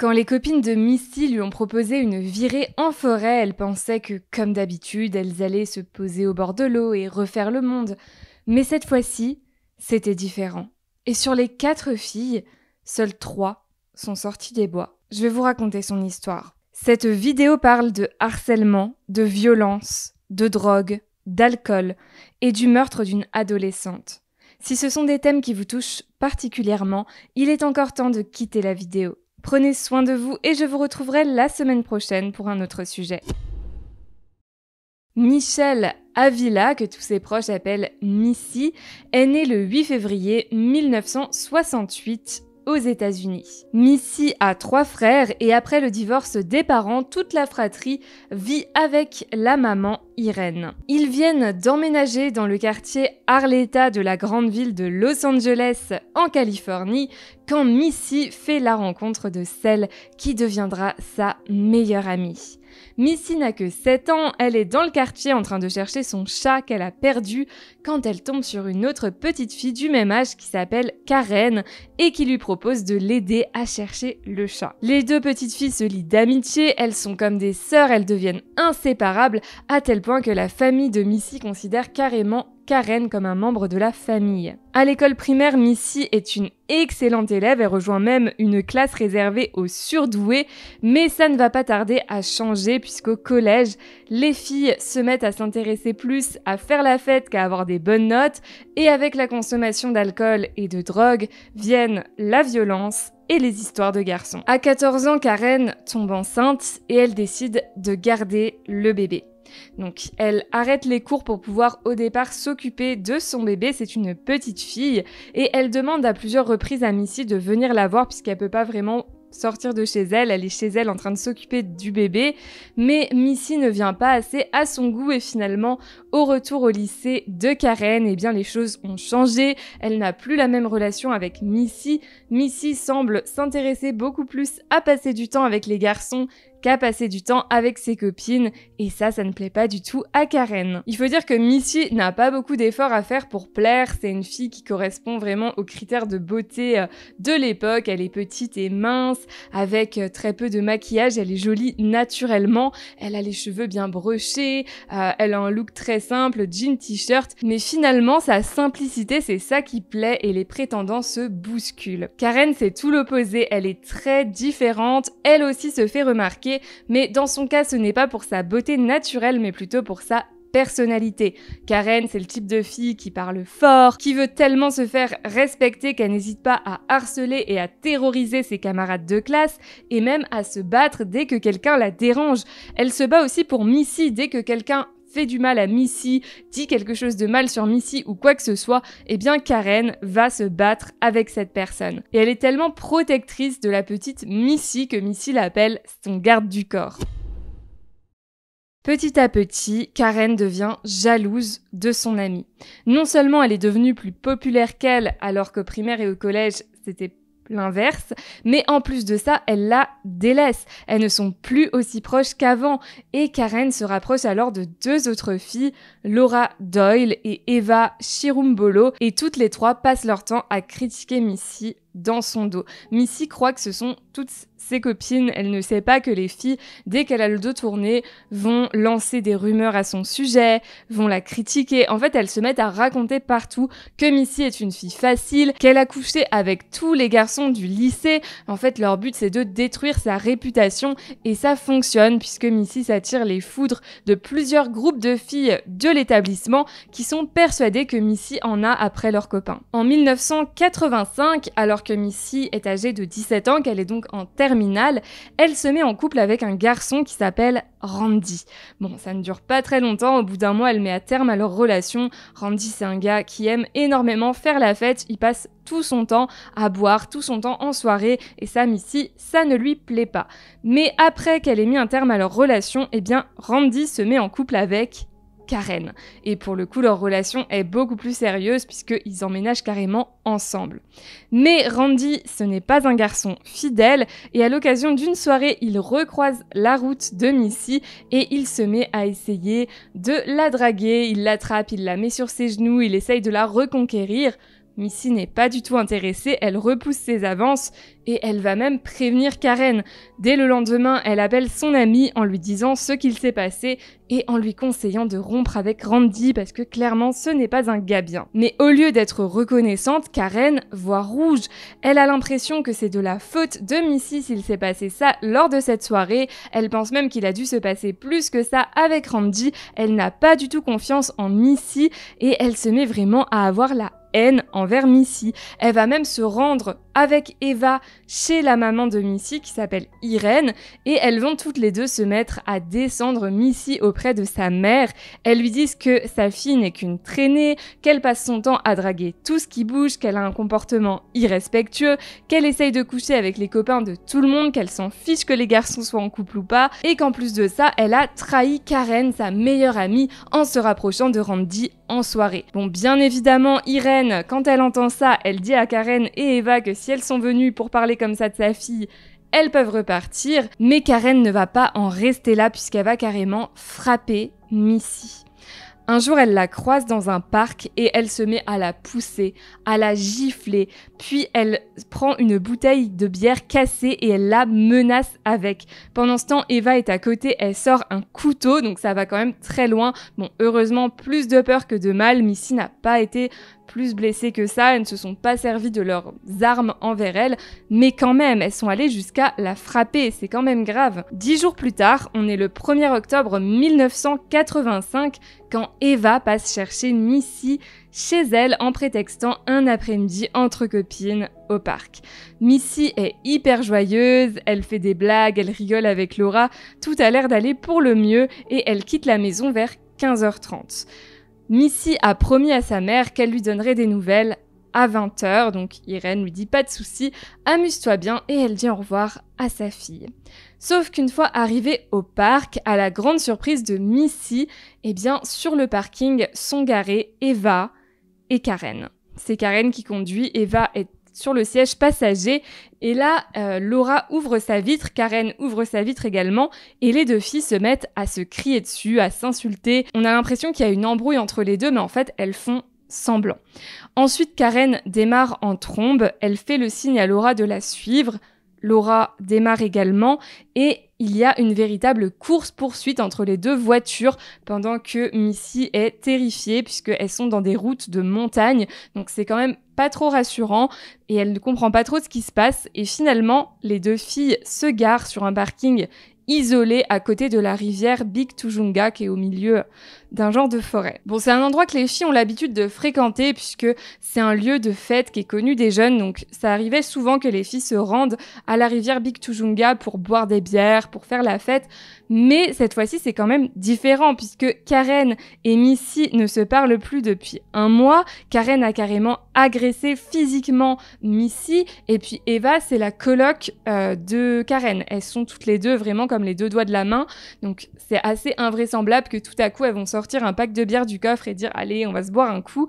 Quand les copines de Missy lui ont proposé une virée en forêt, elle pensait que, comme d'habitude, elles allaient se poser au bord de l'eau et refaire le monde. Mais cette fois-ci, c'était différent. Et sur les quatre filles, seules trois sont sorties des bois. Je vais vous raconter son histoire. Cette vidéo parle de harcèlement, de violence, de drogue, d'alcool et du meurtre d'une adolescente. Si ce sont des thèmes qui vous touchent particulièrement, il est encore temps de quitter la vidéo. Prenez soin de vous et je vous retrouverai la semaine prochaine pour un autre sujet. Michel Avila, que tous ses proches appellent Missy, est né le 8 février 1968 aux États-Unis. Missy a trois frères et après le divorce des parents, toute la fratrie vit avec la maman Irène. Ils viennent d'emménager dans le quartier Arleta de la grande ville de Los Angeles en Californie quand Missy fait la rencontre de celle qui deviendra sa meilleure amie. Missy n'a que 7 ans, elle est dans le quartier en train de chercher son chat qu'elle a perdu quand elle tombe sur une autre petite fille du même âge qui s'appelle Karen et qui lui propose de l'aider à chercher le chat. Les deux petites filles se lient d'amitié, elles sont comme des sœurs, elles deviennent inséparables à tel point que la famille de Missy considère carrément Karen comme un membre de la famille. À l'école primaire, Missy est une excellente élève et rejoint même une classe réservée aux surdoués, mais ça ne va pas tarder à changer puisqu'au collège, les filles se mettent à s'intéresser plus à faire la fête qu'à avoir des bonnes notes, et avec la consommation d'alcool et de drogue viennent la violence et les histoires de garçons. À 14 ans, Karen tombe enceinte et elle décide de garder le bébé. Donc elle arrête les cours pour pouvoir au départ s'occuper de son bébé, c'est une petite fille, et elle demande à plusieurs reprises à Missy de venir la voir puisqu'elle peut pas vraiment sortir de chez elle, elle est chez elle en train de s'occuper du bébé, mais Missy ne vient pas assez à son goût et finalement, au retour au lycée de Karen, eh bien les choses ont changé, elle n'a plus la même relation avec Missy, Missy semble s'intéresser beaucoup plus à passer du temps avec les garçons qu'à passer du temps avec ses copines, et ça, ça ne plaît pas du tout à Karen. Il faut dire que Missy n'a pas beaucoup d'efforts à faire pour plaire, c'est une fille qui correspond vraiment aux critères de beauté euh, de l'époque, elle est petite et mince, avec euh, très peu de maquillage, elle est jolie naturellement, elle a les cheveux bien brochés, euh, elle a un look très simple, jean, t-shirt, mais finalement sa simplicité c'est ça qui plaît et les prétendants se bousculent. Karen c'est tout l'opposé, elle est très différente, elle aussi se fait remarquer mais dans son cas ce n'est pas pour sa beauté naturelle mais plutôt pour sa personnalité. Karen, c'est le type de fille qui parle fort, qui veut tellement se faire respecter qu'elle n'hésite pas à harceler et à terroriser ses camarades de classe et même à se battre dès que quelqu'un la dérange. Elle se bat aussi pour Missy dès que quelqu'un fait du mal à Missy, dit quelque chose de mal sur Missy ou quoi que ce soit, eh bien Karen va se battre avec cette personne. Et elle est tellement protectrice de la petite Missy que Missy l'appelle son garde du corps. Petit à petit, Karen devient jalouse de son amie. Non seulement elle est devenue plus populaire qu'elle alors que primaire et au collège, c'était l'inverse, mais en plus de ça, elle la délaisse. Elles ne sont plus aussi proches qu'avant et Karen se rapproche alors de deux autres filles, Laura Doyle et Eva Chirumbolo, et toutes les trois passent leur temps à critiquer Missy dans son dos. Missy croit que ce sont toutes ses copines, elle ne sait pas que les filles, dès qu'elle a le dos tourné, vont lancer des rumeurs à son sujet, vont la critiquer. En fait, elles se mettent à raconter partout que Missy est une fille facile, qu'elle a couché avec tous les garçons du lycée. En fait, leur but, c'est de détruire sa réputation et ça fonctionne puisque Missy s'attire les foudres de plusieurs groupes de filles de l'établissement qui sont persuadées que Missy en a après leur copain. En 1985, alors que Missy est âgée de 17 ans, qu'elle est donc en terminale, elle se met en couple avec un garçon qui s'appelle Randy. Bon, ça ne dure pas très longtemps, au bout d'un mois, elle met à terme à leur relation. Randy, c'est un gars qui aime énormément faire la fête, il passe tout son temps à boire, tout son temps en soirée, et Sam ici, ça ne lui plaît pas. Mais après qu'elle ait mis un terme à leur relation, eh bien, Randy se met en couple avec Karen. Et pour le coup, leur relation est beaucoup plus sérieuse puisqu'ils emménagent carrément ensemble. Mais Randy, ce n'est pas un garçon fidèle et à l'occasion d'une soirée, il recroise la route de Missy et il se met à essayer de la draguer. Il l'attrape, il la met sur ses genoux, il essaye de la reconquérir. Missy n'est pas du tout intéressée, elle repousse ses avances et elle va même prévenir Karen. Dès le lendemain, elle appelle son amie en lui disant ce qu'il s'est passé et en lui conseillant de rompre avec Randy parce que clairement ce n'est pas un gars bien. Mais au lieu d'être reconnaissante, Karen voit rouge. Elle a l'impression que c'est de la faute de Missy s'il s'est passé ça lors de cette soirée. Elle pense même qu'il a dû se passer plus que ça avec Randy. Elle n'a pas du tout confiance en Missy et elle se met vraiment à avoir la envers Missy. Elle va même se rendre avec Eva chez la maman de Missy qui s'appelle Irène et elles vont toutes les deux se mettre à descendre Missy auprès de sa mère. Elles lui disent que sa fille n'est qu'une traînée, qu'elle passe son temps à draguer tout ce qui bouge, qu'elle a un comportement irrespectueux, qu'elle essaye de coucher avec les copains de tout le monde, qu'elle s'en fiche que les garçons soient en couple ou pas et qu'en plus de ça, elle a trahi Karen, sa meilleure amie, en se rapprochant de Randy en soirée. Bon, bien évidemment, Irène, quand elle entend ça, elle dit à Karen et Eva que si elles sont venues pour parler comme ça de sa fille, elles peuvent repartir, mais Karen ne va pas en rester là puisqu'elle va carrément frapper Missy. Un jour, elle la croise dans un parc et elle se met à la pousser, à la gifler, puis elle prend une bouteille de bière cassée et elle la menace avec. Pendant ce temps, Eva est à côté, elle sort un couteau, donc ça va quand même très loin. Bon, heureusement, plus de peur que de mal, Missy n'a pas été plus blessée que ça, elles ne se sont pas servies de leurs armes envers elle, mais quand même, elles sont allées jusqu'à la frapper, c'est quand même grave. Dix jours plus tard, on est le 1er octobre 1985, quand Eva passe chercher Missy chez elle en prétextant un après-midi entre copines au parc. Missy est hyper joyeuse, elle fait des blagues, elle rigole avec Laura, tout a l'air d'aller pour le mieux et elle quitte la maison vers 15h30. Missy a promis à sa mère qu'elle lui donnerait des nouvelles à 20h. Donc Irène lui dit pas de souci, amuse-toi bien et elle dit au revoir à sa fille. Sauf qu'une fois arrivée au parc, à la grande surprise de Missy, eh bien sur le parking sont garés Eva et Karen. C'est Karen qui conduit, Eva est sur le siège passager. Et là, euh, Laura ouvre sa vitre, Karen ouvre sa vitre également, et les deux filles se mettent à se crier dessus, à s'insulter. On a l'impression qu'il y a une embrouille entre les deux, mais en fait, elles font semblant. Ensuite, Karen démarre en trombe, elle fait le signe à Laura de la suivre, Laura démarre également et il y a une véritable course-poursuite entre les deux voitures pendant que Missy est terrifiée puisqu'elles sont dans des routes de montagne. Donc c'est quand même pas trop rassurant et elle ne comprend pas trop ce qui se passe. Et finalement, les deux filles se garent sur un parking isolé à côté de la rivière Big Tujunga qui est au milieu d'un genre de forêt. Bon, c'est un endroit que les filles ont l'habitude de fréquenter puisque c'est un lieu de fête qui est connu des jeunes, donc ça arrivait souvent que les filles se rendent à la rivière Big Tujunga pour boire des bières, pour faire la fête, mais cette fois-ci, c'est quand même différent puisque Karen et Missy ne se parlent plus depuis un mois. Karen a carrément agressé physiquement Missy et puis Eva, c'est la coloc euh, de Karen. Elles sont toutes les deux vraiment comme les deux doigts de la main. Donc c'est assez invraisemblable que tout à coup elles vont sortir un pack de bière du coffre et dire allez, on va se boire un coup.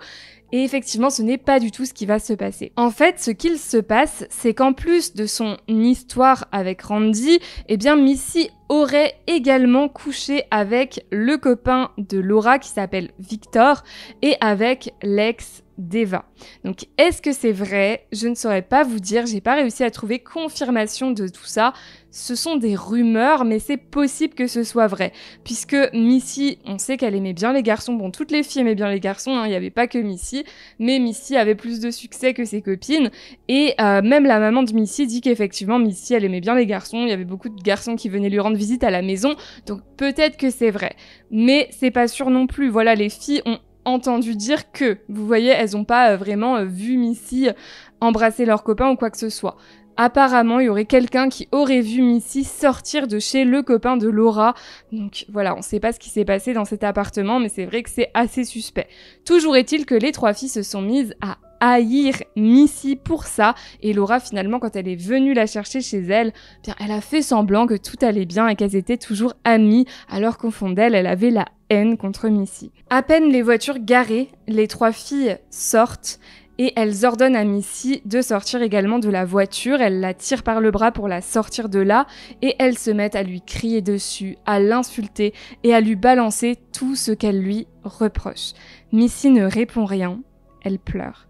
Et effectivement, ce n'est pas du tout ce qui va se passer. En fait, ce qu'il se passe, c'est qu'en plus de son histoire avec Randy, eh bien Missy aurait également couché avec le copain de Laura qui s'appelle Victor et avec l'ex d'Eva. Donc est-ce que c'est vrai Je ne saurais pas vous dire, j'ai pas réussi à trouver confirmation de tout ça. Ce sont des rumeurs, mais c'est possible que ce soit vrai. Puisque Missy, on sait qu'elle aimait bien les garçons, bon toutes les filles aimaient bien les garçons, hein. il n'y avait pas que Missy, mais Missy avait plus de succès que ses copines, et euh, même la maman de Missy dit qu'effectivement Missy elle aimait bien les garçons, il y avait beaucoup de garçons qui venaient lui rendre visite à la maison, donc peut-être que c'est vrai. Mais c'est pas sûr non plus, voilà, les filles ont entendu dire que. Vous voyez, elles n'ont pas euh, vraiment euh, vu Missy euh, embrasser leur copain ou quoi que ce soit. Apparemment, il y aurait quelqu'un qui aurait vu Missy sortir de chez le copain de Laura. Donc voilà, on ne sait pas ce qui s'est passé dans cet appartement, mais c'est vrai que c'est assez suspect. Toujours est-il que les trois filles se sont mises à haïr Missy pour ça. Et Laura, finalement, quand elle est venue la chercher chez elle, bien, elle a fait semblant que tout allait bien et qu'elles étaient toujours amies, alors qu'au fond d'elle, elle avait la haine contre Missy. À peine les voitures garées, les trois filles sortent et elles ordonnent à Missy de sortir également de la voiture. Elles la tirent par le bras pour la sortir de là et elles se mettent à lui crier dessus, à l'insulter et à lui balancer tout ce qu'elle lui reproche. Missy ne répond rien, elle pleure.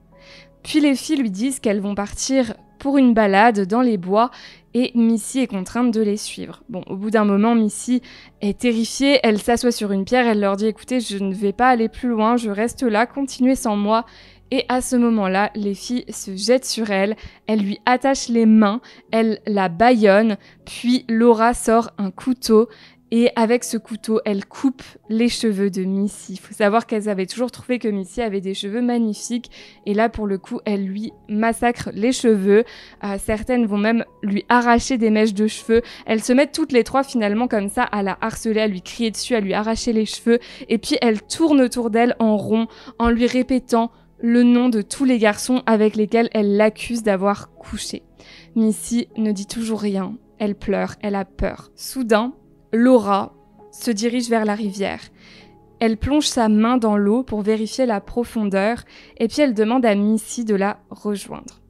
Puis les filles lui disent qu'elles vont partir pour une balade dans les bois et Missy est contrainte de les suivre. Bon, au bout d'un moment, Missy est terrifiée, elle s'assoit sur une pierre, elle leur dit écoutez, je ne vais pas aller plus loin, je reste là, continuez sans moi. Et à ce moment-là, les filles se jettent sur elle, elles lui attachent les mains, elles la baillonnent, puis Laura sort un couteau et avec ce couteau, elle coupe les cheveux de Missy. Il faut savoir qu'elles avaient toujours trouvé que Missy avait des cheveux magnifiques. Et là, pour le coup, elle lui massacre les cheveux. Euh, certaines vont même lui arracher des mèches de cheveux. Elles se mettent toutes les trois finalement comme ça à la harceler, à lui crier dessus, à lui arracher les cheveux. Et puis elle tourne autour d'elle en rond, en lui répétant le nom de tous les garçons avec lesquels elle l'accuse d'avoir couché. Missy ne dit toujours rien. Elle pleure, elle a peur. Soudain, Laura se dirige vers la rivière. Elle plonge sa main dans l'eau pour vérifier la profondeur et puis elle demande à Missy de la rejoindre.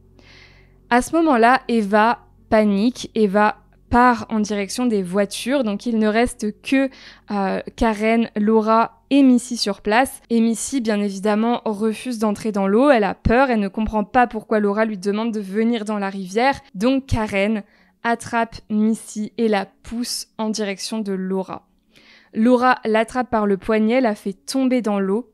À ce moment-là, Eva panique, Eva part en direction des voitures, donc il ne reste que euh, Karen, Laura et Missy sur place. Et Missy, bien évidemment, refuse d'entrer dans l'eau, elle a peur, elle ne comprend pas pourquoi Laura lui demande de venir dans la rivière, donc Karen attrape Missy et la pousse en direction de Laura. Laura l'attrape par le poignet, la fait tomber dans l'eau,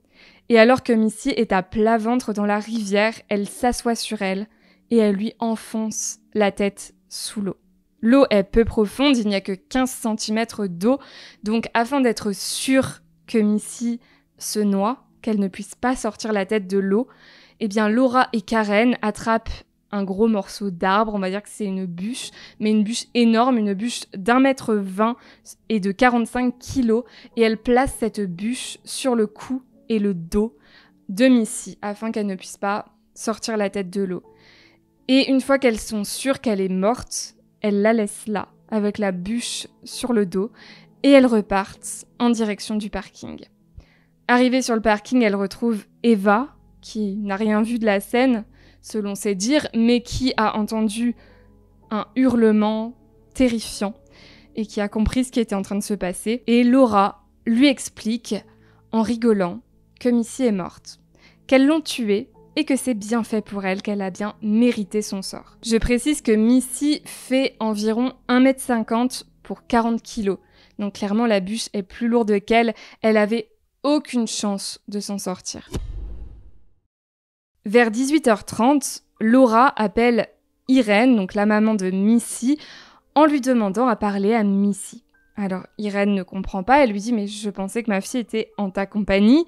et alors que Missy est à plat ventre dans la rivière, elle s'assoit sur elle et elle lui enfonce la tête sous l'eau. L'eau est peu profonde, il n'y a que 15 cm d'eau, donc afin d'être sûr que Missy se noie, qu'elle ne puisse pas sortir la tête de l'eau, eh bien Laura et Karen attrapent un gros morceau d'arbre. On va dire que c'est une bûche, mais une bûche énorme, une bûche d'un mètre vingt et de 45 kilos. Et elle place cette bûche sur le cou et le dos de Missy afin qu'elle ne puisse pas sortir la tête de l'eau. Et une fois qu'elles sont sûres qu'elle est morte, elle la laisse là, avec la bûche sur le dos, et elles repartent en direction du parking. Arrivée sur le parking, elle retrouve Eva, qui n'a rien vu de la scène, selon ses dires, mais qui a entendu un hurlement terrifiant et qui a compris ce qui était en train de se passer. Et Laura lui explique, en rigolant, que Missy est morte, qu'elles l'ont tuée et que c'est bien fait pour elle, qu'elle a bien mérité son sort. Je précise que Missy fait environ 1m50 pour 40 kg. Donc clairement la bûche est plus lourde qu'elle, elle avait aucune chance de s'en sortir. Vers 18h30, Laura appelle Irène, donc la maman de Missy, en lui demandant à parler à Missy. Alors Irène ne comprend pas, elle lui dit mais je pensais que ma fille était en ta compagnie.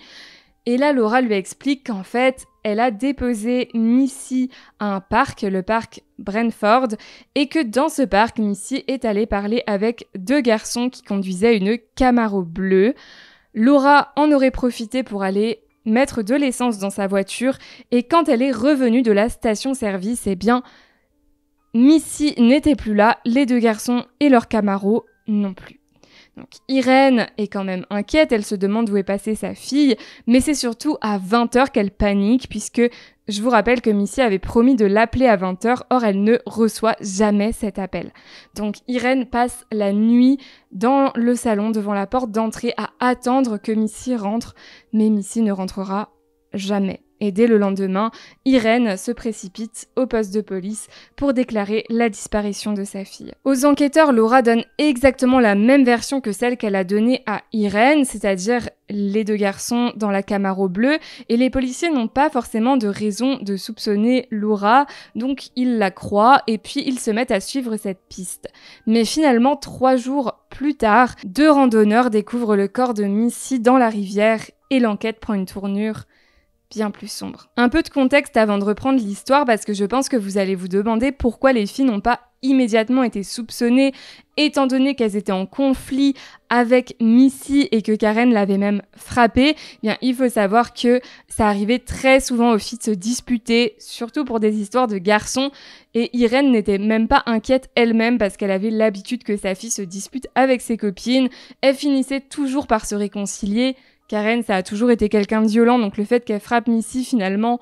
Et là Laura lui explique qu'en fait elle a déposé Missy à un parc, le parc Brentford, et que dans ce parc Missy est allée parler avec deux garçons qui conduisaient une Camaro bleue. Laura en aurait profité pour aller mettre de l'essence dans sa voiture et quand elle est revenue de la station-service, eh bien, Missy n'était plus là, les deux garçons et leur Camaro non plus. Donc Irène est quand même inquiète, elle se demande où est passée sa fille, mais c'est surtout à 20h qu'elle panique puisque je vous rappelle que Missy avait promis de l'appeler à 20h, or elle ne reçoit jamais cet appel. Donc Irène passe la nuit dans le salon devant la porte d'entrée à attendre que Missy rentre, mais Missy ne rentrera jamais. Et dès le lendemain, Irène se précipite au poste de police pour déclarer la disparition de sa fille. Aux enquêteurs, Laura donne exactement la même version que celle qu'elle a donnée à Irène, c'est-à-dire les deux garçons dans la Camaro bleue, et les policiers n'ont pas forcément de raison de soupçonner Laura, donc ils la croient et puis ils se mettent à suivre cette piste. Mais finalement, trois jours plus tard, deux randonneurs découvrent le corps de Missy dans la rivière et l'enquête prend une tournure bien plus sombre. Un peu de contexte avant de reprendre l'histoire parce que je pense que vous allez vous demander pourquoi les filles n'ont pas immédiatement été soupçonnées étant donné qu'elles étaient en conflit avec Missy et que Karen l'avait même frappée. Eh bien, il faut savoir que ça arrivait très souvent aux filles de se disputer, surtout pour des histoires de garçons. Et Irène n'était même pas inquiète elle-même parce qu'elle avait l'habitude que sa fille se dispute avec ses copines. Elle finissait toujours par se réconcilier Karen, ça a toujours été quelqu'un de violent, donc le fait qu'elle frappe Missy, finalement,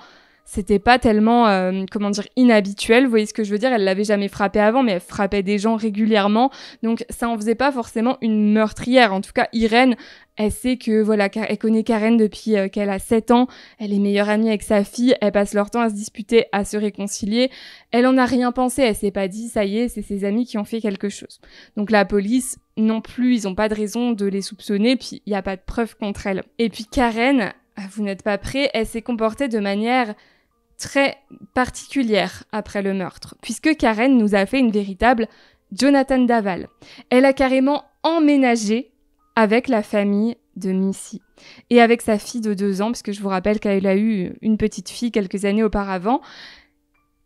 c'était pas tellement, euh, comment dire, inhabituel. Vous voyez ce que je veux dire Elle l'avait jamais frappé avant, mais elle frappait des gens régulièrement. Donc ça en faisait pas forcément une meurtrière. En tout cas, Irène, elle sait que, voilà, elle connaît Karen depuis euh, qu'elle a 7 ans. Elle est meilleure amie avec sa fille. Elle passe leur temps à se disputer, à se réconcilier. Elle en a rien pensé. Elle s'est pas dit, ça y est, c'est ses amis qui ont fait quelque chose. Donc la police, non plus, ils ont pas de raison de les soupçonner. Puis il n'y a pas de preuves contre elle. Et puis Karen, vous n'êtes pas prêts. elle s'est comportée de manière très particulière après le meurtre, puisque Karen nous a fait une véritable Jonathan Daval. Elle a carrément emménagé avec la famille de Missy et avec sa fille de deux ans, puisque je vous rappelle qu'elle a eu une petite fille quelques années auparavant.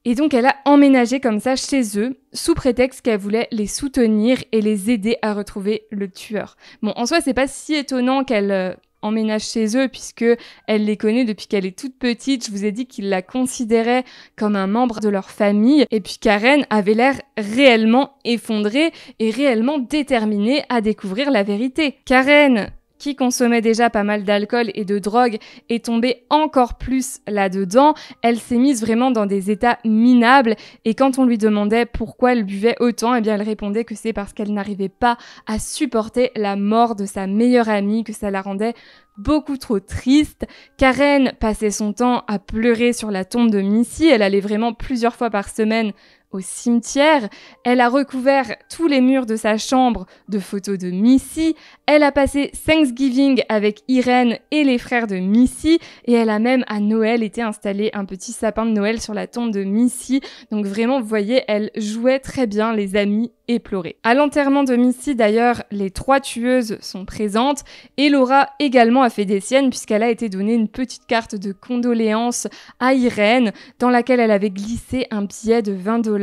Et donc elle a emménagé comme ça chez eux, sous prétexte qu'elle voulait les soutenir et les aider à retrouver le tueur. Bon, en soi, c'est pas si étonnant qu'elle euh, emménage chez eux puisque elle les connaît depuis qu'elle est toute petite. Je vous ai dit qu'ils la considéraient comme un membre de leur famille. Et puis Karen avait l'air réellement effondrée et réellement déterminée à découvrir la vérité. Karen qui consommait déjà pas mal d'alcool et de drogue est tombée encore plus là-dedans. Elle s'est mise vraiment dans des états minables et quand on lui demandait pourquoi elle buvait autant, eh bien elle répondait que c'est parce qu'elle n'arrivait pas à supporter la mort de sa meilleure amie, que ça la rendait beaucoup trop triste. Karen passait son temps à pleurer sur la tombe de Missy, elle allait vraiment plusieurs fois par semaine au cimetière, elle a recouvert tous les murs de sa chambre de photos de Missy, elle a passé Thanksgiving avec Irène et les frères de Missy, et elle a même à Noël été installé un petit sapin de Noël sur la tombe de Missy, donc vraiment vous voyez, elle jouait très bien les amis éplorés. À l'enterrement de Missy d'ailleurs, les trois tueuses sont présentes, et Laura également a fait des siennes puisqu'elle a été donnée une petite carte de condoléances à Irène dans laquelle elle avait glissé un billet de 20 dollars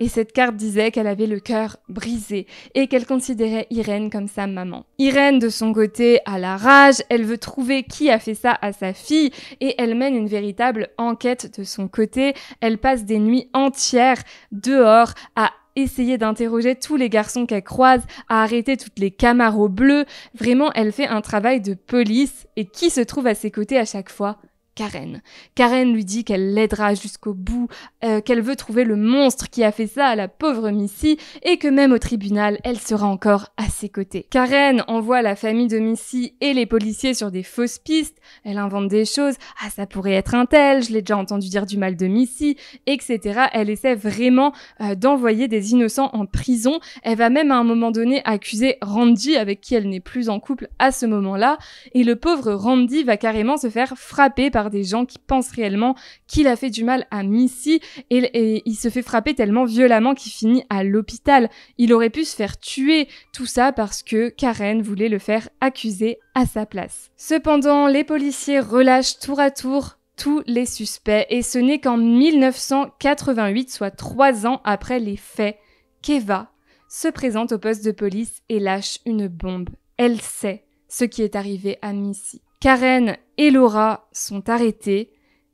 et cette carte disait qu'elle avait le cœur brisé et qu'elle considérait Irène comme sa maman. Irène, de son côté, a la rage, elle veut trouver qui a fait ça à sa fille et elle mène une véritable enquête de son côté. Elle passe des nuits entières dehors à essayer d'interroger tous les garçons qu'elle croise, à arrêter toutes les camaros bleus. Vraiment, elle fait un travail de police et qui se trouve à ses côtés à chaque fois Karen. Karen lui dit qu'elle l'aidera jusqu'au bout, euh, qu'elle veut trouver le monstre qui a fait ça à la pauvre Missy et que même au tribunal, elle sera encore à ses côtés. Karen envoie la famille de Missy et les policiers sur des fausses pistes, elle invente des choses, ah ça pourrait être un tel, je l'ai déjà entendu dire du mal de Missy, etc. Elle essaie vraiment euh, d'envoyer des innocents en prison, elle va même à un moment donné accuser Randy avec qui elle n'est plus en couple à ce moment-là, et le pauvre Randy va carrément se faire frapper par des gens qui pensent réellement qu'il a fait du mal à Missy et, et il se fait frapper tellement violemment qu'il finit à l'hôpital. Il aurait pu se faire tuer, tout ça parce que Karen voulait le faire accuser à sa place. Cependant, les policiers relâchent tour à tour tous les suspects et ce n'est qu'en 1988, soit trois ans après les faits, qu'Eva se présente au poste de police et lâche une bombe. Elle sait ce qui est arrivé à Missy. Karen et Laura sont arrêtées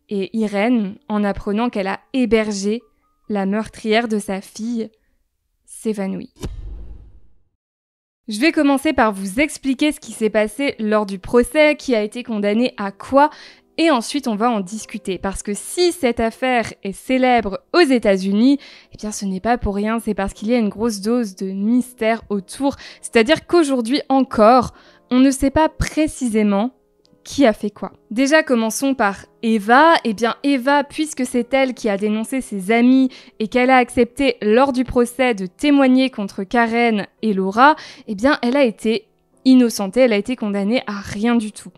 et Irène, en apprenant qu'elle a hébergé la meurtrière de sa fille, s'évanouit. Je vais commencer par vous expliquer ce qui s'est passé lors du procès, qui a été condamné à quoi, et ensuite on va en discuter. Parce que si cette affaire est célèbre aux États-Unis, eh bien ce n'est pas pour rien, c'est parce qu'il y a une grosse dose de mystère autour. C'est-à-dire qu'aujourd'hui encore, on ne sait pas précisément qui a fait quoi. Déjà commençons par Eva. Eh bien Eva, puisque c'est elle qui a dénoncé ses amis et qu'elle a accepté lors du procès de témoigner contre Karen et Laura, eh bien elle a été innocentée, elle a été condamnée à rien du tout.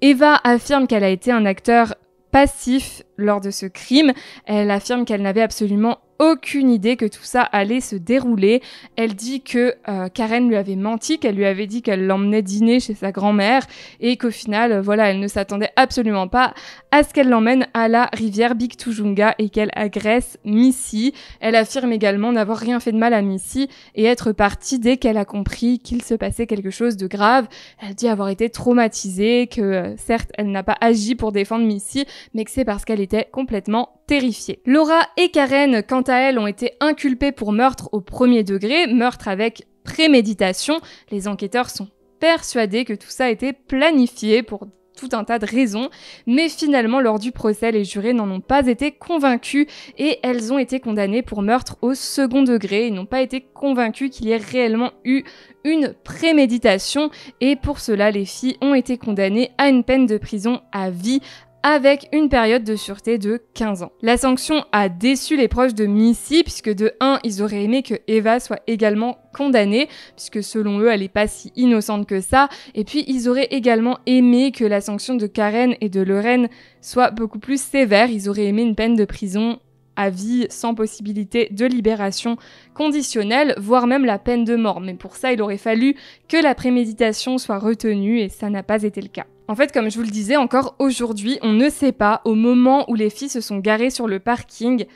Eva affirme qu'elle a été un acteur passif lors de ce crime, elle affirme qu'elle n'avait absolument aucune idée que tout ça allait se dérouler. Elle dit que euh, Karen lui avait menti, qu'elle lui avait dit qu'elle l'emmenait dîner chez sa grand-mère et qu'au final, euh, voilà, elle ne s'attendait absolument pas à ce qu'elle l'emmène à la rivière Big Tujunga et qu'elle agresse Missy. Elle affirme également n'avoir rien fait de mal à Missy et être partie dès qu'elle a compris qu'il se passait quelque chose de grave. Elle dit avoir été traumatisée, que euh, certes, elle n'a pas agi pour défendre Missy, mais que c'est parce qu'elle était complètement terrifiées. Laura et Karen, quant à elles, ont été inculpées pour meurtre au premier degré, meurtre avec préméditation. Les enquêteurs sont persuadés que tout ça a été planifié pour tout un tas de raisons, mais finalement lors du procès, les jurés n'en ont pas été convaincus et elles ont été condamnées pour meurtre au second degré, ils n'ont pas été convaincus qu'il y ait réellement eu une préméditation et pour cela les filles ont été condamnées à une peine de prison à vie avec une période de sûreté de 15 ans. La sanction a déçu les proches de Missy, puisque de 1, ils auraient aimé que Eva soit également condamnée, puisque selon eux, elle n'est pas si innocente que ça, et puis ils auraient également aimé que la sanction de Karen et de Lorraine soit beaucoup plus sévère, ils auraient aimé une peine de prison à vie sans possibilité de libération conditionnelle, voire même la peine de mort. Mais pour ça, il aurait fallu que la préméditation soit retenue et ça n'a pas été le cas. En fait, comme je vous le disais, encore aujourd'hui, on ne sait pas, au moment où les filles se sont garées sur le parking,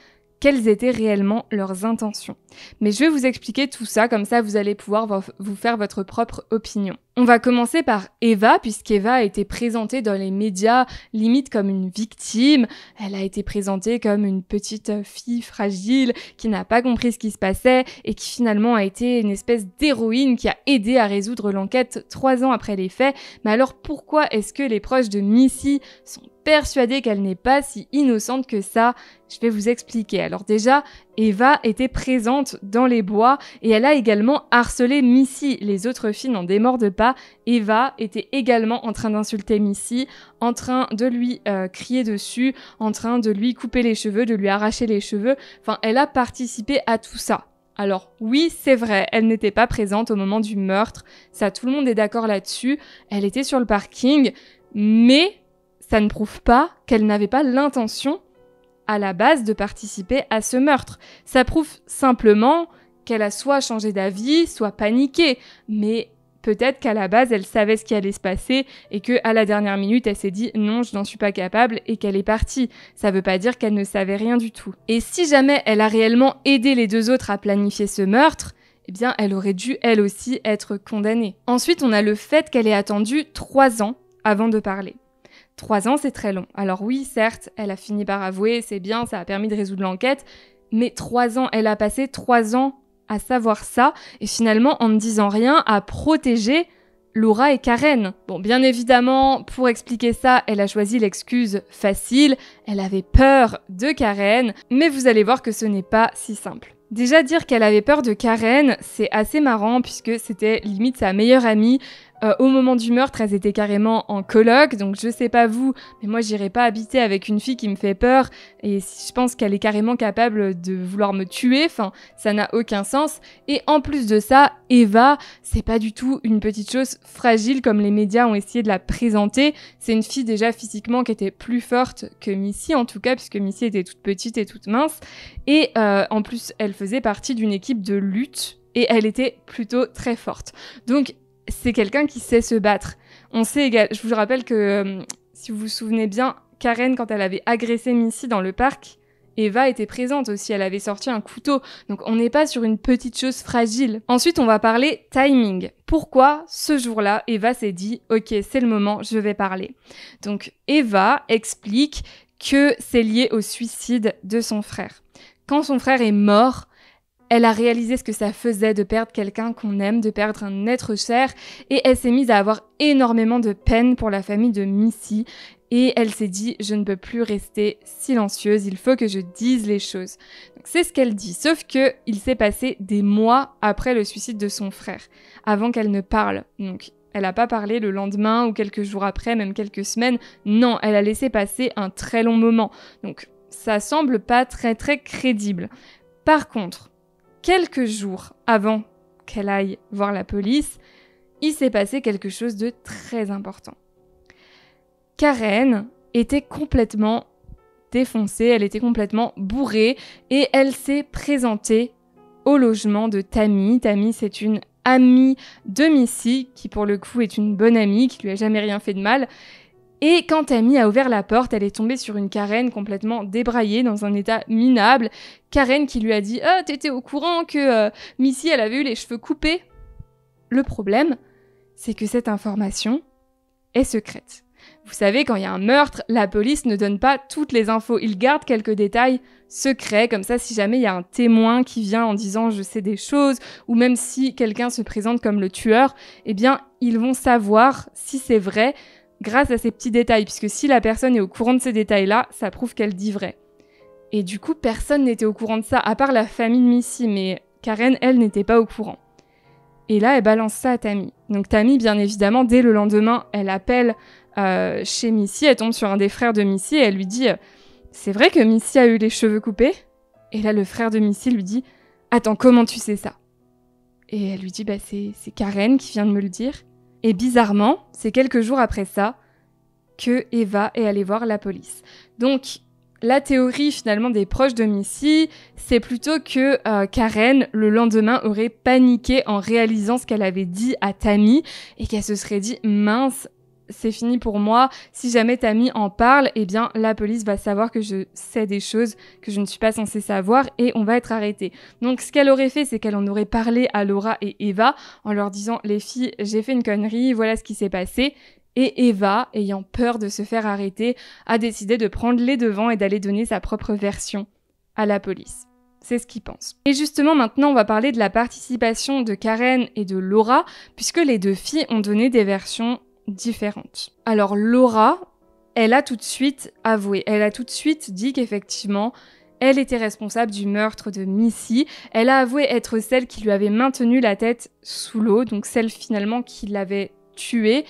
quelles étaient réellement leurs intentions. Mais je vais vous expliquer tout ça, comme ça vous allez pouvoir vous faire votre propre opinion. On va commencer par Eva, puisqu'Eva a été présentée dans les médias limite comme une victime. Elle a été présentée comme une petite fille fragile qui n'a pas compris ce qui se passait et qui finalement a été une espèce d'héroïne qui a aidé à résoudre l'enquête trois ans après les faits. Mais alors pourquoi est-ce que les proches de Missy sont persuadés qu'elle n'est pas si innocente que ça. Je vais vous expliquer. Alors déjà, Eva était présente dans les bois et elle a également harcelé Missy. Les autres filles n'en démordent pas Eva était également en train d'insulter Missy, en train de lui euh, crier dessus, en train de lui couper les cheveux, de lui arracher les cheveux. Enfin, elle a participé à tout ça. Alors oui, c'est vrai, elle n'était pas présente au moment du meurtre, ça tout le monde est d'accord là-dessus, elle était sur le parking, mais ça ne prouve pas qu'elle n'avait pas l'intention à la base de participer à ce meurtre. Ça prouve simplement qu'elle a soit changé d'avis, soit paniqué, mais peut-être qu'à la base, elle savait ce qui allait se passer et que à la dernière minute, elle s'est dit non, je n'en suis pas capable et qu'elle est partie. Ça veut pas dire qu'elle ne savait rien du tout. Et si jamais elle a réellement aidé les deux autres à planifier ce meurtre, eh bien, elle aurait dû elle aussi être condamnée. Ensuite, on a le fait qu'elle ait attendu trois ans avant de parler. Trois ans, c'est très long. Alors oui, certes, elle a fini par avouer, c'est bien, ça a permis de résoudre l'enquête, mais trois ans, elle a passé trois ans à savoir ça et finalement, en ne disant rien, à protéger Laura et Karen. Bon, bien évidemment, pour expliquer ça, elle a choisi l'excuse facile, elle avait peur de Karen, mais vous allez voir que ce n'est pas si simple. Déjà dire qu'elle avait peur de Karen, c'est assez marrant puisque c'était limite sa meilleure amie. Euh, au moment du meurtre, elles étaient carrément en colloque, donc je sais pas vous, mais moi j'irai pas habiter avec une fille qui me fait peur et je pense qu'elle est carrément capable de vouloir me tuer, enfin ça n'a aucun sens. Et en plus de ça, Eva, c'est pas du tout une petite chose fragile comme les médias ont essayé de la présenter, c'est une fille déjà physiquement qui était plus forte que Missy en tout cas, puisque Missy était toute petite et toute mince, et euh, en plus elle faisait partie d'une équipe de lutte et elle était plutôt très forte. Donc c'est quelqu'un qui sait se battre. On sait également, je vous rappelle que, euh, si vous vous souvenez bien, Karen, quand elle avait agressé Missy dans le parc, Eva était présente aussi, elle avait sorti un couteau, donc on n'est pas sur une petite chose fragile. Ensuite, on va parler timing. Pourquoi ce jour-là, Eva s'est dit, ok, c'est le moment, je vais parler. Donc Eva explique que c'est lié au suicide de son frère. Quand son frère est mort, elle a réalisé ce que ça faisait de perdre quelqu'un qu'on aime, de perdre un être cher, et elle s'est mise à avoir énormément de peine pour la famille de Missy, et elle s'est dit je ne peux plus rester silencieuse, il faut que je dise les choses. C'est ce qu'elle dit, sauf que il s'est passé des mois après le suicide de son frère, avant qu'elle ne parle. Donc elle n'a pas parlé le lendemain ou quelques jours après, même quelques semaines. Non, elle a laissé passer un très long moment. Donc ça semble pas très très crédible. Par contre, quelques jours avant qu'elle aille voir la police, il s'est passé quelque chose de très important. Karen était complètement défoncée, elle était complètement bourrée et elle s'est présentée au logement de Tammy. Tammy, c'est une amie de Missy qui pour le coup est une bonne amie, qui lui a jamais rien fait de mal et quand Amy a ouvert la porte, elle est tombée sur une Karen complètement débraillée, dans un état minable. Karen qui lui a dit Ah, oh, t'étais au courant que euh, Missy, elle avait eu les cheveux coupés Le problème, c'est que cette information est secrète. Vous savez, quand il y a un meurtre, la police ne donne pas toutes les infos, ils gardent quelques détails secrets, comme ça si jamais il y a un témoin qui vient en disant je sais des choses, ou même si quelqu'un se présente comme le tueur, eh bien ils vont savoir si c'est vrai, grâce à ces petits détails, puisque si la personne est au courant de ces détails-là, ça prouve qu'elle dit vrai. Et du coup, personne n'était au courant de ça, à part la famille de Missy, mais Karen, elle, n'était pas au courant. Et là, elle balance ça à Tammy. Donc Tammy, bien évidemment, dès le lendemain, elle appelle euh, chez Missy, elle tombe sur un des frères de Missy et elle lui dit C'est vrai que Missy a eu les cheveux coupés ?⁇ Et là, le frère de Missy lui dit ⁇ Attends, comment tu sais ça ?⁇ Et elle lui dit bah, C'est Karen qui vient de me le dire ⁇ et bizarrement, c'est quelques jours après ça que Eva est allée voir la police. Donc, la théorie finalement des proches de Missy, c'est plutôt que euh, Karen, le lendemain, aurait paniqué en réalisant ce qu'elle avait dit à Tammy et qu'elle se serait dit mince, c'est fini pour moi. Si jamais ta en parle, eh bien la police va savoir que je sais des choses que je ne suis pas censée savoir et on va être arrêté. Donc ce qu'elle aurait fait, c'est qu'elle en aurait parlé à Laura et Eva en leur disant les filles, j'ai fait une connerie, voilà ce qui s'est passé. Et Eva, ayant peur de se faire arrêter, a décidé de prendre les devants et d'aller donner sa propre version à la police. C'est ce qu'ils pensent. Et justement, maintenant, on va parler de la participation de Karen et de Laura, puisque les deux filles ont donné des versions différentes. Alors Laura, elle a tout de suite avoué, elle a tout de suite dit qu'effectivement, elle était responsable du meurtre de Missy. Elle a avoué être celle qui lui avait maintenu la tête sous l'eau, donc celle finalement qui l'avait tuée.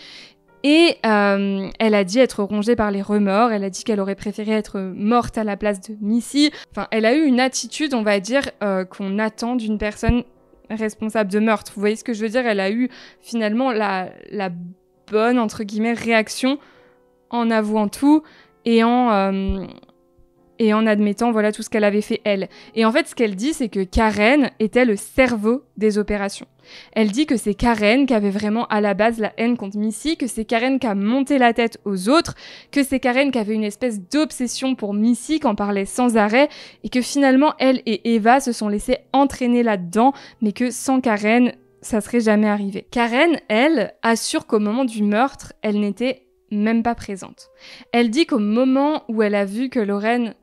Et euh, elle a dit être rongée par les remords, elle a dit qu'elle aurait préféré être morte à la place de Missy. Enfin, elle a eu une attitude, on va dire, euh, qu'on attend d'une personne responsable de meurtre. Vous voyez ce que je veux dire Elle a eu finalement la, la bonne entre guillemets réaction en avouant tout et en euh, et en admettant voilà tout ce qu'elle avait fait elle. Et en fait, ce qu'elle dit, c'est que Karen était le cerveau des opérations. Elle dit que c'est Karen qui avait vraiment à la base la haine contre Missy, que c'est Karen qui a monté la tête aux autres, que c'est Karen qui avait une espèce d'obsession pour Missy, qu'en parlait sans arrêt, et que finalement elle et Eva se sont laissées entraîner là-dedans, mais que sans Karen, ça serait jamais arrivé. Karen, elle, assure qu'au moment du meurtre, elle n'était même pas présente. Elle dit qu'au moment où elle a vu que Lorraine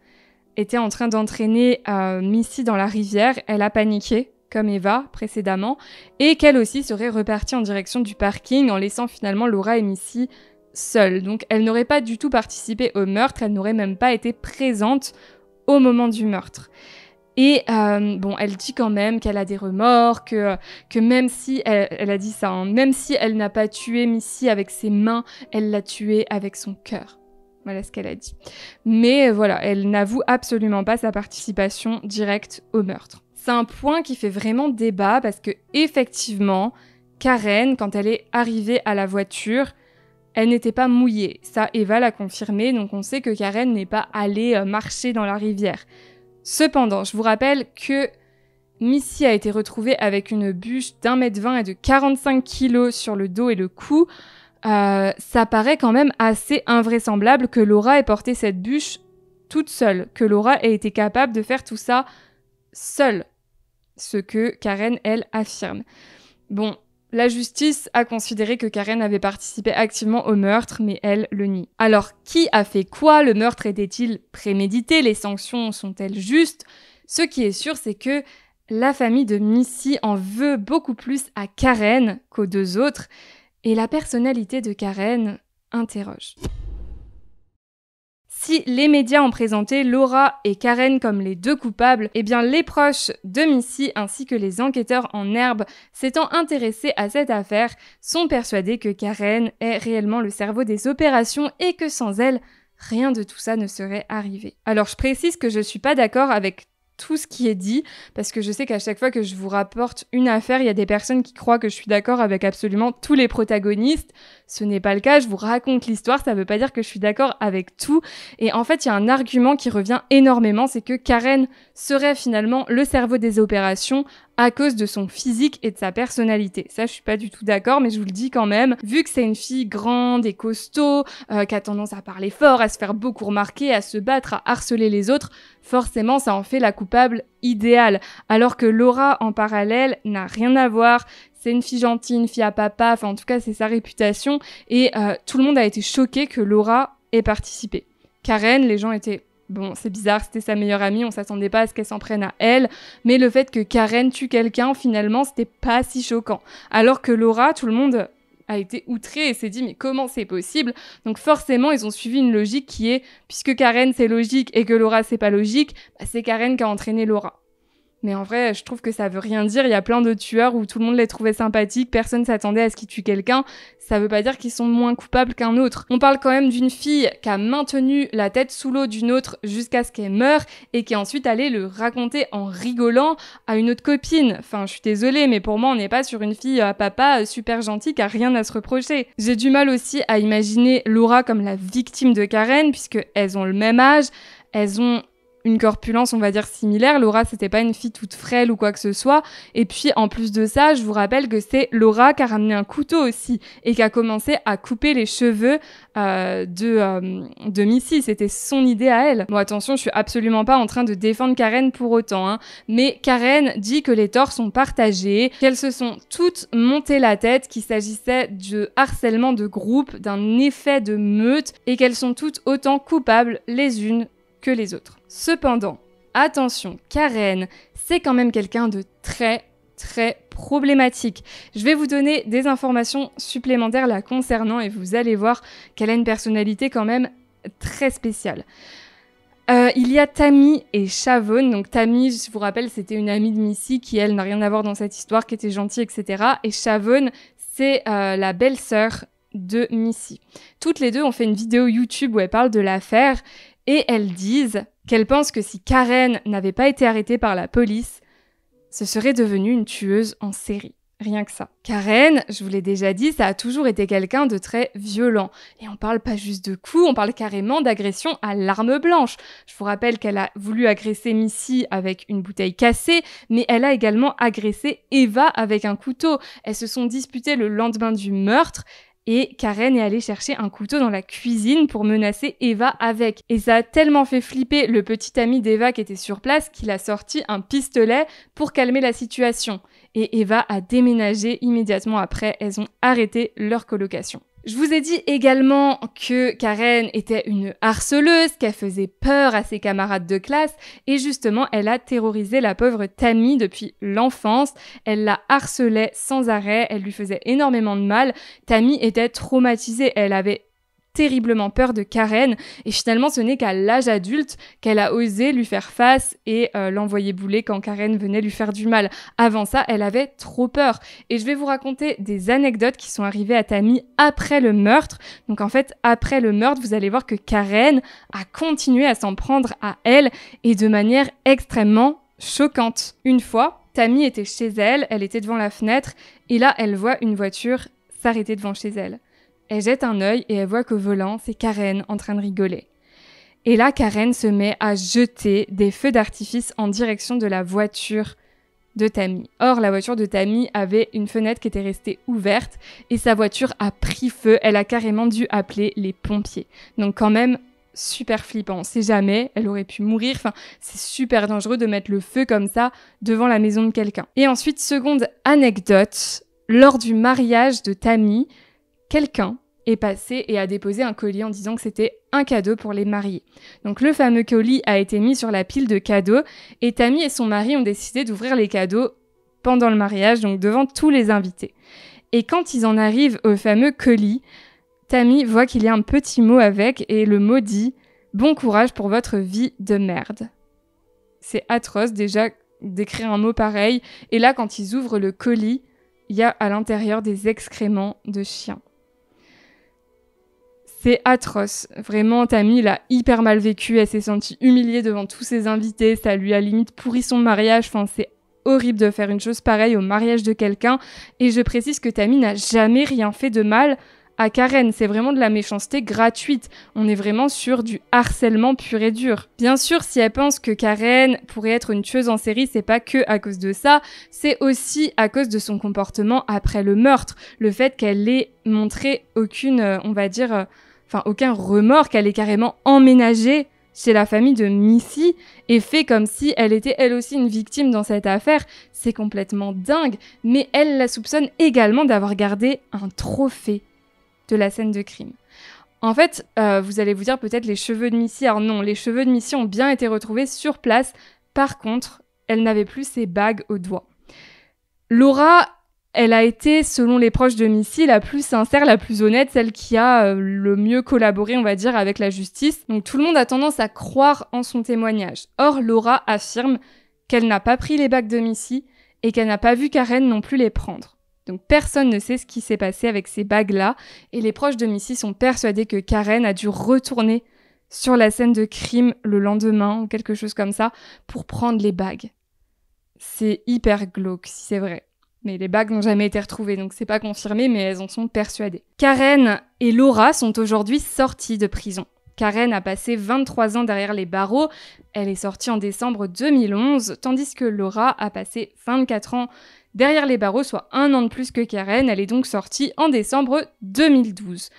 était en train d'entraîner euh, Missy dans la rivière, elle a paniqué, comme Eva précédemment, et qu'elle aussi serait repartie en direction du parking en laissant finalement Laura et Missy seules. Donc elle n'aurait pas du tout participé au meurtre, elle n'aurait même pas été présente au moment du meurtre. Et euh, bon, elle dit quand même qu'elle a des remords, que, euh, même si, elle, a dit ça, hein, même si elle n'a pas tué Missy avec ses mains, elle l'a tué avec son cœur. Voilà ce qu'elle a dit. Mais euh, voilà, elle n'avoue absolument pas sa participation directe au meurtre. C'est un point qui fait vraiment débat parce que effectivement, Karen, quand elle est arrivée à la voiture, elle n'était pas mouillée. Ça, Eva l'a confirmé, donc on sait que Karen n'est pas allée marcher dans la rivière. Cependant, je vous rappelle que Missy a été retrouvée avec une bûche d'un mètre vingt et de 45 kilos sur le dos et le cou. Euh, ça paraît quand même assez invraisemblable que Laura ait porté cette bûche toute seule, que Laura ait été capable de faire tout ça seule, ce que Karen, elle, affirme. Bon, la justice a considéré que Karen avait participé activement au meurtre, mais elle le nie. Alors, qui a fait quoi Le meurtre était-il prémédité Les sanctions sont-elles justes Ce qui est sûr, c'est que la famille de Missy en veut beaucoup plus à Karen qu'aux deux autres, et la personnalité de Karen interroge. Si les médias ont présenté Laura et Karen comme les deux coupables, eh bien les proches de Missy ainsi que les enquêteurs en herbe s'étant intéressés à cette affaire sont persuadés que Karen est réellement le cerveau des opérations et que sans elle, rien de tout ça ne serait arrivé. Alors je précise que je suis pas d'accord avec tout ce qui est dit, parce que je sais qu'à chaque fois que je vous rapporte une affaire, il y a des personnes qui croient que je suis d'accord avec absolument tous les protagonistes. Ce n'est pas le cas, je vous raconte l'histoire, ça ne veut pas dire que je suis d'accord avec tout. Et en fait, il y a un argument qui revient énormément, c'est que Karen serait finalement le cerveau des opérations, à cause de son physique et de sa personnalité. Ça, je suis pas du tout d'accord, mais je vous le dis quand même. Vu que c'est une fille grande et costaud, euh, qui a tendance à parler fort, à se faire beaucoup remarquer, à se battre, à harceler les autres, forcément, ça en fait la coupable idéale. Alors que Laura, en parallèle, n'a rien à voir. C'est une fille gentille, une fille à papa, enfin en tout cas c'est sa réputation, et euh, tout le monde a été choqué que Laura ait participé. Karen, les gens étaient Bon, c'est bizarre, c'était sa meilleure amie, on s'attendait pas à ce qu'elle s'en prenne à elle, mais le fait que Karen tue quelqu'un, finalement, c'était pas si choquant. Alors que Laura, tout le monde a été outré et s'est dit mais comment c'est possible Donc forcément, ils ont suivi une logique qui est puisque Karen c'est logique et que Laura c'est pas logique, bah, c'est Karen qui a entraîné Laura. Mais en vrai, je trouve que ça veut rien dire. Il y a plein de tueurs où tout le monde les trouvait sympathiques, personne s'attendait à ce qu'ils tuent quelqu'un. Ça veut pas dire qu'ils sont moins coupables qu'un autre. On parle quand même d'une fille qui a maintenu la tête sous l'eau d'une autre jusqu'à ce qu'elle meure et qui est ensuite allée le raconter en rigolant à une autre copine. Enfin, je suis désolée, mais pour moi, on n'est pas sur une fille à euh, papa euh, super gentille qui a rien à se reprocher. J'ai du mal aussi à imaginer Laura comme la victime de Karen puisque elles ont le même âge, elles ont une corpulence, on va dire, similaire. Laura, c'était pas une fille toute frêle ou quoi que ce soit. Et puis, en plus de ça, je vous rappelle que c'est Laura qui a ramené un couteau aussi et qui a commencé à couper les cheveux euh, de, euh, de Missy. C'était son idée à elle. Bon, attention, je suis absolument pas en train de défendre Karen pour autant, hein. Mais Karen dit que les torts sont partagés, qu'elles se sont toutes montées la tête, qu'il s'agissait de harcèlement de groupe, d'un effet de meute et qu'elles sont toutes autant coupables les unes les autres. Cependant, attention, Karen, c'est quand même quelqu'un de très très problématique. Je vais vous donner des informations supplémentaires la concernant et vous allez voir qu'elle a une personnalité quand même très spéciale. Euh, il y a Tammy et Chavonne. Donc Tammy, je vous rappelle, c'était une amie de Missy qui, elle, n'a rien à voir dans cette histoire, qui était gentille, etc. Et Chavonne, c'est euh, la belle-sœur de Missy. Toutes les deux ont fait une vidéo YouTube où elles parlent de l'affaire et elles disent qu'elles pensent que si Karen n'avait pas été arrêtée par la police, ce serait devenue une tueuse en série. Rien que ça. Karen, je vous l'ai déjà dit, ça a toujours été quelqu'un de très violent. Et on parle pas juste de coups, on parle carrément d'agression à l'arme blanche. Je vous rappelle qu'elle a voulu agresser Missy avec une bouteille cassée, mais elle a également agressé Eva avec un couteau. Elles se sont disputées le lendemain du meurtre et Karen est allée chercher un couteau dans la cuisine pour menacer Eva avec. Et ça a tellement fait flipper le petit ami d'Eva qui était sur place qu'il a sorti un pistolet pour calmer la situation. Et Eva a déménagé immédiatement après, elles ont arrêté leur colocation. Je vous ai dit également que Karen était une harceleuse, qu'elle faisait peur à ses camarades de classe et justement elle a terrorisé la pauvre Tammy depuis l'enfance. Elle la harcelait sans arrêt, elle lui faisait énormément de mal. Tammy était traumatisée, elle avait terriblement peur de Karen et finalement ce n'est qu'à l'âge adulte qu'elle a osé lui faire face et euh, l'envoyer bouler quand Karen venait lui faire du mal. Avant ça, elle avait trop peur. Et je vais vous raconter des anecdotes qui sont arrivées à Tammy après le meurtre. Donc en fait, après le meurtre, vous allez voir que Karen a continué à s'en prendre à elle et de manière extrêmement choquante. Une fois, Tammy était chez elle, elle était devant la fenêtre et là, elle voit une voiture s'arrêter devant chez elle. Elle jette un œil et elle voit qu'au volant, c'est Karen en train de rigoler. Et là, Karen se met à jeter des feux d'artifice en direction de la voiture de Tammy. Or, la voiture de Tammy avait une fenêtre qui était restée ouverte et sa voiture a pris feu. Elle a carrément dû appeler les pompiers. Donc quand même, super flippant. On jamais, elle aurait pu mourir. Enfin, c'est super dangereux de mettre le feu comme ça devant la maison de quelqu'un. Et ensuite, seconde anecdote, lors du mariage de Tammy, quelqu'un est passé et a déposé un colis en disant que c'était un cadeau pour les mariés. Donc le fameux colis a été mis sur la pile de cadeaux et Tammy et son mari ont décidé d'ouvrir les cadeaux pendant le mariage, donc devant tous les invités. Et quand ils en arrivent au fameux colis, Tammy voit qu'il y a un petit mot avec et le mot dit Bon courage pour votre vie de merde. C'est atroce déjà d'écrire un mot pareil. Et là, quand ils ouvrent le colis, il y a à l'intérieur des excréments de chiens. C'est atroce. Vraiment, Tammy l'a hyper mal vécu. Elle s'est sentie humiliée devant tous ses invités. Ça lui a limite pourri son mariage. Enfin, c'est horrible de faire une chose pareille au mariage de quelqu'un. Et je précise que Tammy n'a jamais rien fait de mal à Karen. C'est vraiment de la méchanceté gratuite. On est vraiment sur du harcèlement pur et dur. Bien sûr, si elle pense que Karen pourrait être une tueuse en série, c'est pas que à cause de ça, c'est aussi à cause de son comportement après le meurtre. Le fait qu'elle ait montré aucune, euh, on va dire, euh, enfin aucun remords qu'elle ait carrément emménagé chez la famille de Missy et fait comme si elle était elle aussi une victime dans cette affaire. C'est complètement dingue, mais elle la soupçonne également d'avoir gardé un trophée de la scène de crime. En fait, euh, vous allez vous dire peut-être les cheveux de Missy. Alors non, les cheveux de Missy ont bien été retrouvés sur place. Par contre, elle n'avait plus ses bagues au doigt Laura elle a été, selon les proches de Missy, la plus sincère, la plus honnête, celle qui a euh, le mieux collaboré, on va dire, avec la justice. Donc tout le monde a tendance à croire en son témoignage. Or, Laura affirme qu'elle n'a pas pris les bagues de Missy et qu'elle n'a pas vu Karen non plus les prendre. Donc personne ne sait ce qui s'est passé avec ces bagues-là et les proches de Missy sont persuadés que Karen a dû retourner sur la scène de crime le lendemain ou quelque chose comme ça pour prendre les bagues. C'est hyper glauque si c'est vrai mais les bagues n'ont jamais été retrouvées, donc c'est pas confirmé, mais elles en sont persuadées. Karen et Laura sont aujourd'hui sorties de prison. Karen a passé 23 ans derrière les barreaux, elle est sortie en décembre 2011, tandis que Laura a passé 24 ans derrière les barreaux, soit un an de plus que Karen, elle est donc sortie en décembre 2012.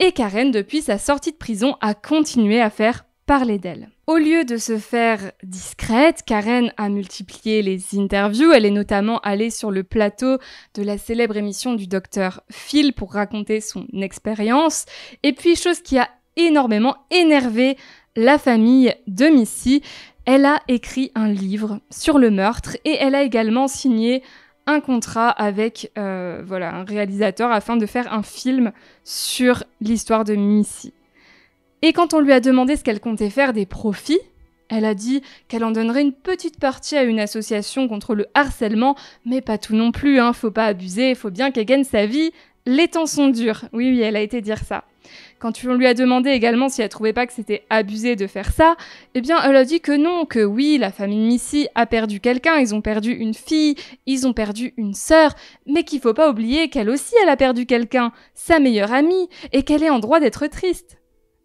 Et Karen, depuis sa sortie de prison, a continué à faire parler d'elle. Au lieu de se faire discrète, Karen a multiplié les interviews. Elle est notamment allée sur le plateau de la célèbre émission du docteur Phil pour raconter son expérience. Et puis, chose qui a énormément énervé la famille de Missy, elle a écrit un livre sur le meurtre et elle a également signé un contrat avec euh, voilà, un réalisateur afin de faire un film sur l'histoire de Missy. Et quand on lui a demandé ce qu'elle comptait faire des profits, elle a dit qu'elle en donnerait une petite partie à une association contre le harcèlement, mais pas tout non plus, hein, faut pas abuser, faut bien qu'elle gagne sa vie, les temps sont durs. Oui, oui, elle a été dire ça. Quand on lui a demandé également si elle trouvait pas que c'était abusé de faire ça, eh bien, elle a dit que non, que oui, la famille Missy a perdu quelqu'un, ils ont perdu une fille, ils ont perdu une sœur, mais qu'il faut pas oublier qu'elle aussi, elle a perdu quelqu'un, sa meilleure amie, et qu'elle est en droit d'être triste.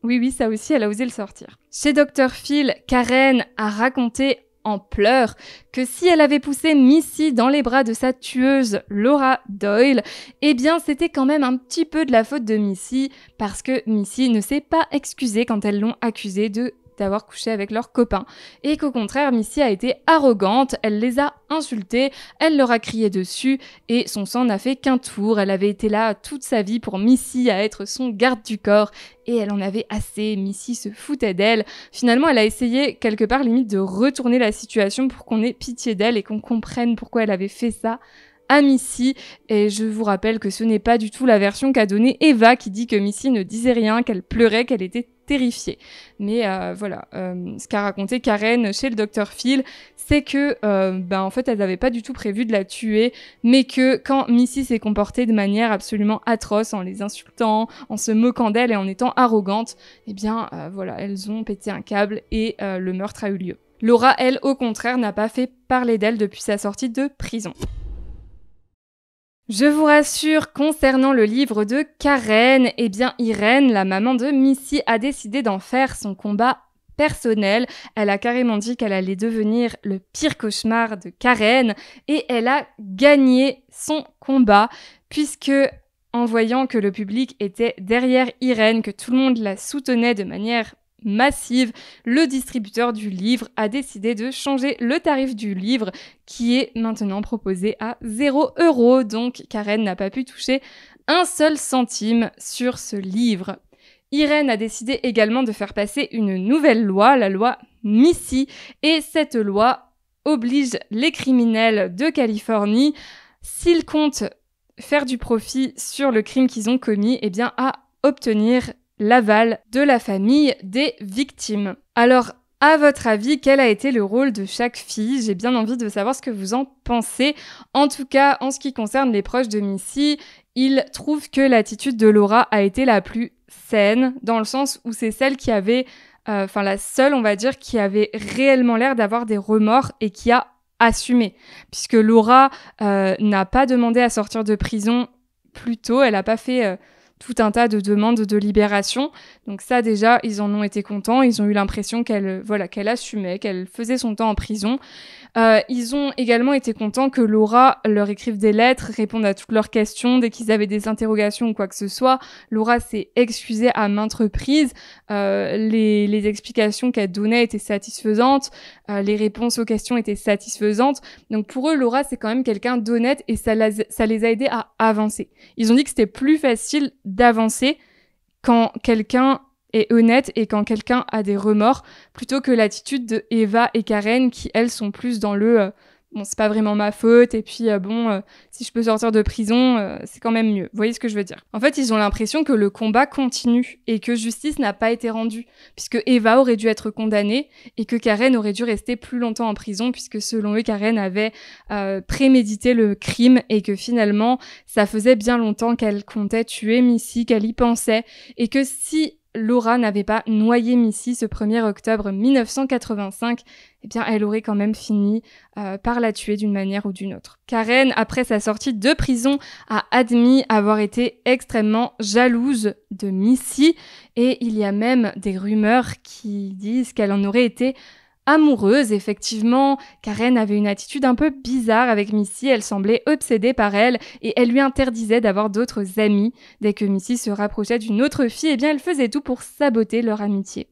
Oui, oui, ça aussi, elle a osé le sortir. Chez Dr. Phil, Karen a raconté en pleurs que si elle avait poussé Missy dans les bras de sa tueuse Laura Doyle, eh bien c'était quand même un petit peu de la faute de Missy parce que Missy ne s'est pas excusée quand elles l'ont accusée de d'avoir couché avec leurs copains. Et qu'au contraire, Missy a été arrogante, elle les a insultés, elle leur a crié dessus, et son sang n'a fait qu'un tour. Elle avait été là toute sa vie pour Missy à être son garde du corps, et elle en avait assez. Missy se foutait d'elle. Finalement, elle a essayé quelque part limite de retourner la situation pour qu'on ait pitié d'elle et qu'on comprenne pourquoi elle avait fait ça à Missy. Et je vous rappelle que ce n'est pas du tout la version qu'a donnée Eva qui dit que Missy ne disait rien, qu'elle pleurait, qu'elle était terrifiée. Mais euh, voilà, euh, ce qu'a raconté Karen chez le docteur Phil, c'est que, euh, ben en fait, elle n'avait pas du tout prévu de la tuer, mais que quand Missy s'est comportée de manière absolument atroce, en les insultant, en se moquant d'elle et en étant arrogante, eh bien, voilà, elles ont pété un câble et le meurtre a eu lieu. Laura, elle, au contraire, n'a pas fait parler d'elle depuis sa sortie de prison. Je vous rassure, concernant le livre de Karen, eh bien Irène, la maman de Missy, a décidé d'en faire son combat personnel. Elle a carrément dit qu'elle allait devenir le pire cauchemar de Karen et elle a gagné son combat puisque en voyant que le public était derrière Irène, que tout le monde la soutenait de manière massive, le distributeur du livre a décidé de changer le tarif du livre qui est maintenant proposé à 0 euros. Donc Karen n'a pas pu toucher un seul centime sur ce livre. Irène a décidé également de faire passer une nouvelle loi, la loi Missy, et cette loi oblige les criminels de Californie, s'ils comptent faire du profit sur le crime qu'ils ont commis, eh bien à obtenir l'aval de la famille des victimes. Alors, à votre avis, quel a été le rôle de chaque fille J'ai bien envie de savoir ce que vous en pensez. En tout cas, en ce qui concerne les proches de Missy, ils trouvent que l'attitude de Laura a été la plus saine, dans le sens où c'est celle qui avait, euh, enfin la seule, on va dire, qui avait réellement l'air d'avoir des remords et qui a assumé. Puisque Laura euh, n'a pas demandé à sortir de prison plus tôt, elle n'a pas fait... Euh, tout un tas de demandes de libération. Donc ça déjà, ils en ont été contents, ils ont eu l'impression qu'elle euh, voilà, qu'elle assumait, qu'elle faisait son temps en prison. Euh, ils ont également été contents que Laura leur écrive des lettres, réponde à toutes leurs questions dès qu'ils avaient des interrogations ou quoi que ce soit. Laura s'est excusée à maintes reprises. Euh, les, explications qu'elle donnait étaient satisfaisantes. Euh, les réponses aux questions étaient satisfaisantes. Donc pour eux, Laura, c'est quand même quelqu'un d'honnête et ça, ça les a aidés à avancer. Ils ont dit que c'était plus facile d'avancer quand quelqu'un et honnête et quand quelqu'un a des remords, plutôt que l'attitude de Eva et Karen qui, elles, sont plus dans le euh, bon, c'est pas vraiment ma faute, et puis euh, bon, euh, si je peux sortir de prison, c'est quand même mieux. Vous voyez ce que je veux dire En fait, ils ont l'impression que le combat continue et que justice n'a pas été rendue, puisque Eva aurait dû être condamnée et que Karen aurait dû rester plus longtemps en prison, puisque selon eux, Karen avait prémédité le crime et que finalement, ça faisait bien longtemps qu'elle comptait tuer Missy, qu'elle y pensait, et que si Laura n'avait pas noyé Missy ce 1er octobre 1985, eh bien elle aurait quand même fini euh, par la tuer d'une manière ou d'une autre. Karen, après sa sortie de prison, a admis avoir été extrêmement jalouse de Missy et il y a même des rumeurs qui disent qu'elle en aurait été amoureuse, effectivement. Karen avait une attitude un peu bizarre avec Missy, elle semblait obsédée par elle et elle lui interdisait d'avoir d'autres amis. Dès que Missy se rapprochait d'une autre fille, eh bien elle faisait tout pour saboter leur amitié.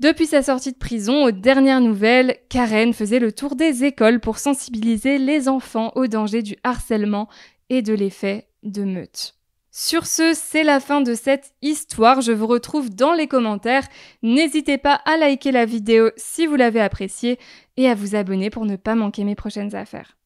Depuis sa sortie de prison, aux dernières nouvelles, Karen faisait le tour des écoles pour sensibiliser les enfants au danger du harcèlement et de l'effet de meute. Sur ce, c'est la fin de cette histoire. Je vous retrouve dans les commentaires. N'hésitez pas à liker la vidéo si vous l'avez appréciée et à vous abonner pour ne pas manquer mes prochaines affaires.